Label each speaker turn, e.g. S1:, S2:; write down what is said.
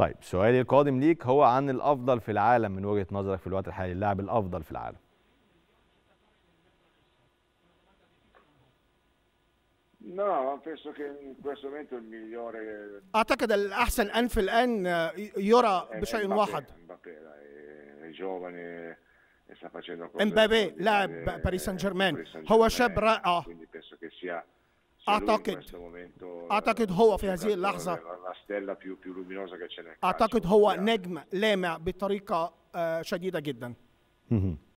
S1: طيب سؤالي القادم ليك هو عن الافضل في العالم من وجهه نظرك في الوقت الحالي اللاعب الافضل في العالم
S2: اعتقد الاحسن
S1: ان في الان آه، يرى بشيء واحد امبابي لاعب باريس سان جيرمان هو شاب رائع اعتقد اعتقد eh, هو في هذه اللحظه اعتقد هو نجم لامع بطريقه آه، شديده جدا.